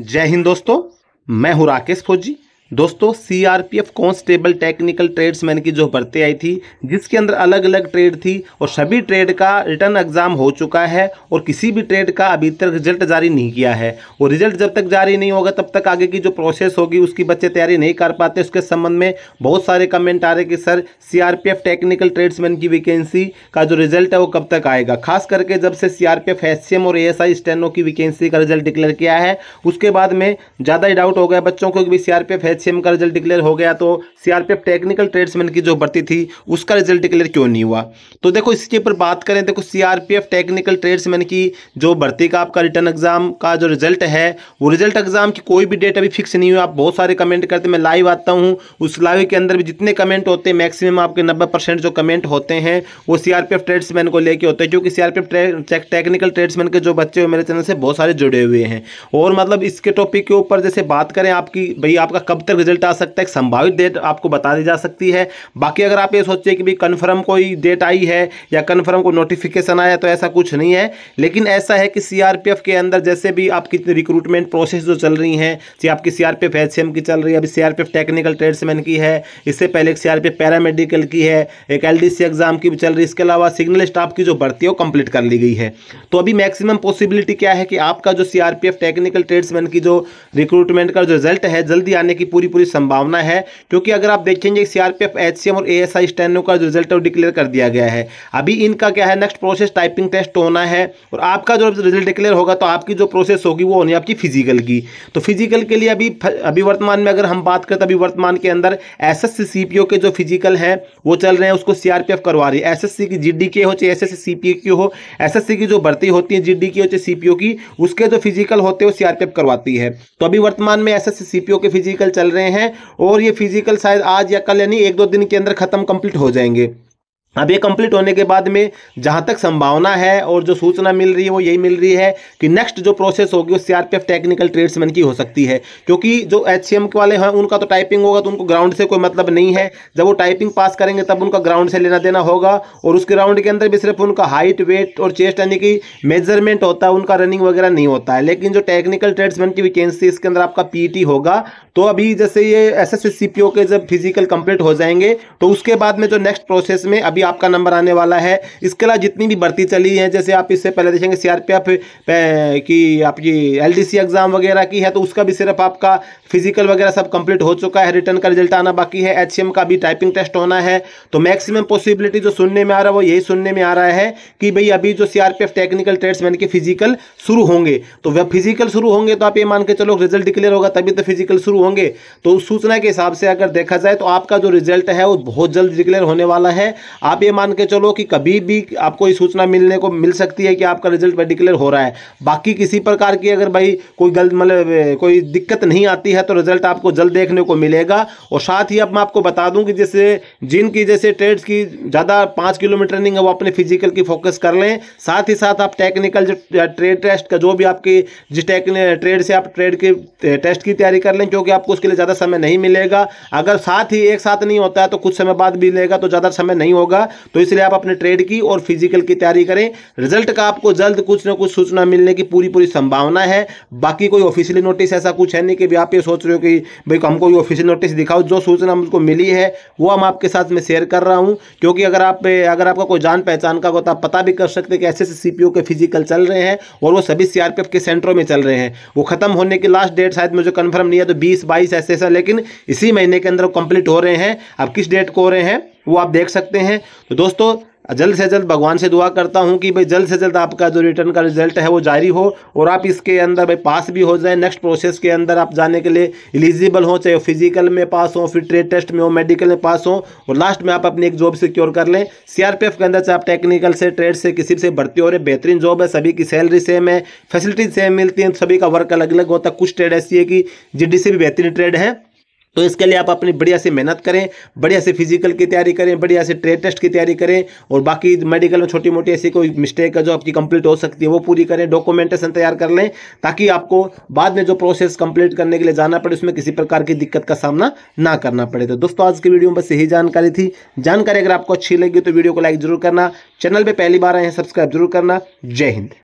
जय हिंद दोस्तों मैं हूं राकेश फौजी दोस्तों सीआरपीएफ कांस्टेबल टेक्निकल ट्रेड्समैन की जो भर्ती आई थी जिसके अंदर अलग अलग ट्रेड थी और सभी ट्रेड का रिटर्न एग्जाम हो चुका है और किसी भी ट्रेड का अभी तक रिजल्ट जारी नहीं किया है और रिजल्ट जब तक जारी नहीं होगा तब तक आगे की जो प्रोसेस होगी उसकी बच्चे तैयारी नहीं कर पाते उसके संबंध में बहुत सारे कमेंट आ रहे कि सर सी टेक्निकल ट्रेड्समैन की वैकेंसी का जो रिजल्ट है वो कब तक आएगा खास करके जब से सी आर और ए एस स्टेनो की वैकेंसी का रिजल्ट डिक्लेयर किया है उसके बाद में ज़्यादा ही डाउट हो गया बच्चों को भी सी एम का रिजल्ट डिक्लेयर हो गया तो सीआरपीएफ टेक्निकल ट्रेड्समैन की जो भर्ती थी उसका रिजल्ट डिक्लेयर क्यों नहीं हुआ तो देखो इसके ऊपर बात करें देखो सीआरपीएफ टेक्निकल ट्रेड्समैन की जो भर्ती का आपका रिटर्न एग्जाम का जो रिजल्ट है वो रिजल्ट एग्जाम की कोई भी डेट अभी फिक्स नहीं हुई आप बहुत सारे कमेंट करते मैं लाइव आता हूँ उस लाइव के अंदर भी जितने कमेंट होते हैं मैक्सिमम आपके नब्बे जो कमेंट होते हैं वो सीआरपीएफ ट्रेड्समैन को लेकर होते हैं क्योंकि सीआरपीएफ टेक्निकल ट्रेड्समैन के जो बच्चे मेरे चैनल से बहुत सारे जुड़े हुए हैं और मतलब इसके टॉपिक के ऊपर जैसे बात करें आपकी भाई आपका कब तक रिजल्ट आ सकता है संभावित डेट आपको बता दी जा सकती है बाकी अगर आप ये सोचिए कि भाई कन्फर्म कोई डेट आई है या कन्फर्म कोई नोटिफिकेशन आया तो ऐसा कुछ नहीं है लेकिन ऐसा है कि सी के अंदर जैसे भी आपकी रिक्रूटमेंट प्रोसेस जो चल रही हैं जी आपकी सी आर की चल रही है अभी सी टेक्निकल ट्रेड्समैन की है इससे पहले एक सी पैरामेडिकल की है एक एल एग्जाम की भी चल रही है इसके अलावा सिग्नल स्टाफ की जो भर्ती है कंप्लीट कर ली गई है तो अभी मैक्सिमम पॉसिबिलिटी क्या है कि आपका जो सीआरपीएफ टेक्निकल ट्रेड्समैन की जो रिक्रूटमेंट का जो रिजल्ट है जल्दी आने की पूरी पूरी संभावना है क्योंकि अगर आप देखेंगे सीआरपीएफ एचसीएम और ए एस आई स्टैंडों का रिजल्ट डिक्लेयर कर दिया गया है अभी इनका क्या है नेक्स्ट प्रोसेस टाइपिंग टेस्ट होना है और आपका जो रिजल्ट डिक्लेयर होगा तो आपकी जो प्रोसेस होगी वो होनी आपकी फिजिकल की तो फिजिकल के लिए अभी अभी वर्तमान में अगर हम बात करें तो अभी वर्तमान के अंदर एस एस सी सी के जो फिजिकल हैं वो चल रहे हैं उसको सीआरपीएफ करवा रही है एस एस सी की जी के हो चाहे S S C C P की हो एस एस सी की जो भर्ती होती है जी की हो चाहे सी की उसके जो फिजिकल होते हैं वो सीआरपीएफ करवाती है तो अभी वर्तमान में एस एस सी सी के फिजिकल चल चल रहे हैं और ये फिजिकल शायद आज या कल यानी एक दो दिन के अंदर ख़त्म कंप्लीट हो जाएंगे अब ये कंप्लीट होने के बाद में जहाँ तक संभावना है और जो सूचना मिल रही है वो यही मिल रही है कि नेक्स्ट जो प्रोसेस होगी वो सीआरपीएफ टेक्निकल ट्रेड्समैन की हो सकती है क्योंकि जो एचसीएम के वाले हैं उनका तो टाइपिंग होगा तो उनको ग्राउंड से कोई मतलब नहीं है जब वो टाइपिंग पास करेंगे तब उनका ग्राउंड से लेना देना होगा और उस ग्राउंड के अंदर भी सिर्फ उनका हाइट वेट और चेस्ट यानी कि मेजरमेंट होता है उनका रनिंग वगैरह नहीं होता है लेकिन जो टेक्निकल ट्रेड्समैन की वैकेंसी इसके अंदर आपका पी e होगा तो अभी जैसे ये एस एस के जब फिजिकल कंप्लीट हो जाएंगे तो उसके बाद में जो नेक्स्ट प्रोसेस में अभी आपका नंबर आने वाला है इसके अलावा जितनी भी भर्ती चली है जैसे आप इससे पहले देखेंगे सी की आपकी एल एग्ज़ाम वगैरह की है तो उसका भी सिर्फ आपका फिजिकल वगैरह सब कंप्लीट हो चुका है रिटर्न का रिजल्ट आना बाकी है एच का भी टाइपिंग टेस्ट होना है तो मैक्सिमम पॉसिबिलिटी जो सुनने में आ रहा है वो यही सुनने में आ रहा है कि भाई अभी जो सी टेक्निकल ट्रेड्स मैन के फिजिकल शुरू होंगे तो वह फिजिकल शुरू होंगे तो आप ये मान के चलो रिजल्ट डिक्लेयर होगा तभी तो फिजिकल शुरू होंगे तो उस सूचना के हिसाब से अगर देखा जाए तो आपका जो रिजल्ट है वो बहुत जल्द डिक्लेयर होने वाला है आप आप ये मान के चलो कि कभी भी आपको ये सूचना मिलने को मिल सकती है कि आपका रिजल्ट डिक्लेयर हो रहा है बाकी किसी प्रकार की अगर भाई कोई गलत मतलब कोई दिक्कत नहीं आती है तो रिजल्ट आपको जल्द देखने को मिलेगा और साथ ही अब मैं आपको बता दूँ कि जैसे जिनकी जैसे ट्रेड्स की ज़्यादा पाँच किलोमीटर रनिंग है वो अपने फिजिकल की फोकस कर लें साथ ही साथ आप टेक्निकल जो ट्रेड टेस्ट का जो भी आपकी जिस ट्रेड से आप ट्रेड की टेस्ट की तैयारी कर लें क्योंकि आपको उसके लिए ज़्यादा समय नहीं मिलेगा अगर साथ ही एक साथ नहीं होता है तो कुछ समय बाद भी लेगा तो ज़्यादा समय नहीं होगा जाएगा तो इसलिए आप अपने ट्रेड की और फिजिकल की तैयारी करें रिजल्ट का आपको जल्द कुछ ना कुछ सूचना मिलने की पूरी पूरी संभावना है बाकी कोई ऑफिशियली नोटिस ऐसा कुछ है नहीं कि भी आप ये सोच रहे हो कि भाई हमको ऑफिशियल नोटिस दिखाओ जो सूचना मुझको मिली है वो हम आपके साथ में शेयर कर रहा हूँ क्योंकि अगर आप अगर आपका कोई जान पहचान का होता पता भी कर सकते कि ऐसे ऐसे सी के फिजिकल चल रहे हैं और वो सभी सी के सेंटरों में चल रहे हैं वो खत्म होने की लास्ट डेट शायद मुझे कन्फर्म नहीं है तो बीस बाईस ऐसे ऐसा लेकिन इसी महीने के अंदर कंप्लीट हो रहे हैं अब किस डेट को हो रहे हैं वो आप देख सकते हैं तो दोस्तों जल्द से जल्द भगवान से दुआ करता हूँ कि भाई जल्द से जल्द आपका जो रिटर्न का रिजल्ट है वो जारी हो और आप इसके अंदर भाई पास भी हो जाए नेक्स्ट प्रोसेस के अंदर आप जाने के लिए एलिजिबल हो चाहे फिजिकल में पास हो फिर ट्रेड टेस्ट में हो मेडिकल में पास हो और लास्ट में आप अपनी एक जॉब सिक्योर कर लें सी के अंदर चाहे आप टेक्निकल से ट्रेड से किसी से भर्ती हो रहे बेहतरीन जॉब है सभी की सैलरी सेम है फैसिलिटीज सेम मिलती हैं सभी का वर्क अलग अलग होता है कुछ ट्रेड ऐसी है कि जी भी बेहतरीन ट्रेड है तो इसके लिए आप अपनी बढ़िया से मेहनत करें बढ़िया से फिजिकल की तैयारी करें बढ़िया से ट्रेड टेस्ट की तैयारी करें और बाकी मेडिकल में छोटी मोटी ऐसी कोई मिस्टेक है जो आपकी कंप्लीट हो सकती है वो पूरी करें डॉक्यूमेंटेशन तैयार कर लें ताकि आपको बाद में जो प्रोसेस कंप्लीट करने के लिए जाना पड़े उसमें किसी प्रकार की दिक्कत का सामना ना करना पड़े तो दोस्तों आज की वीडियो में बस यही जानकारी थी जानकारी अगर आपको अच्छी लगी तो वीडियो को लाइक जरूर करना चैनल पर पहली बार आए हैं सब्सक्राइब जरूर करना जय हिंद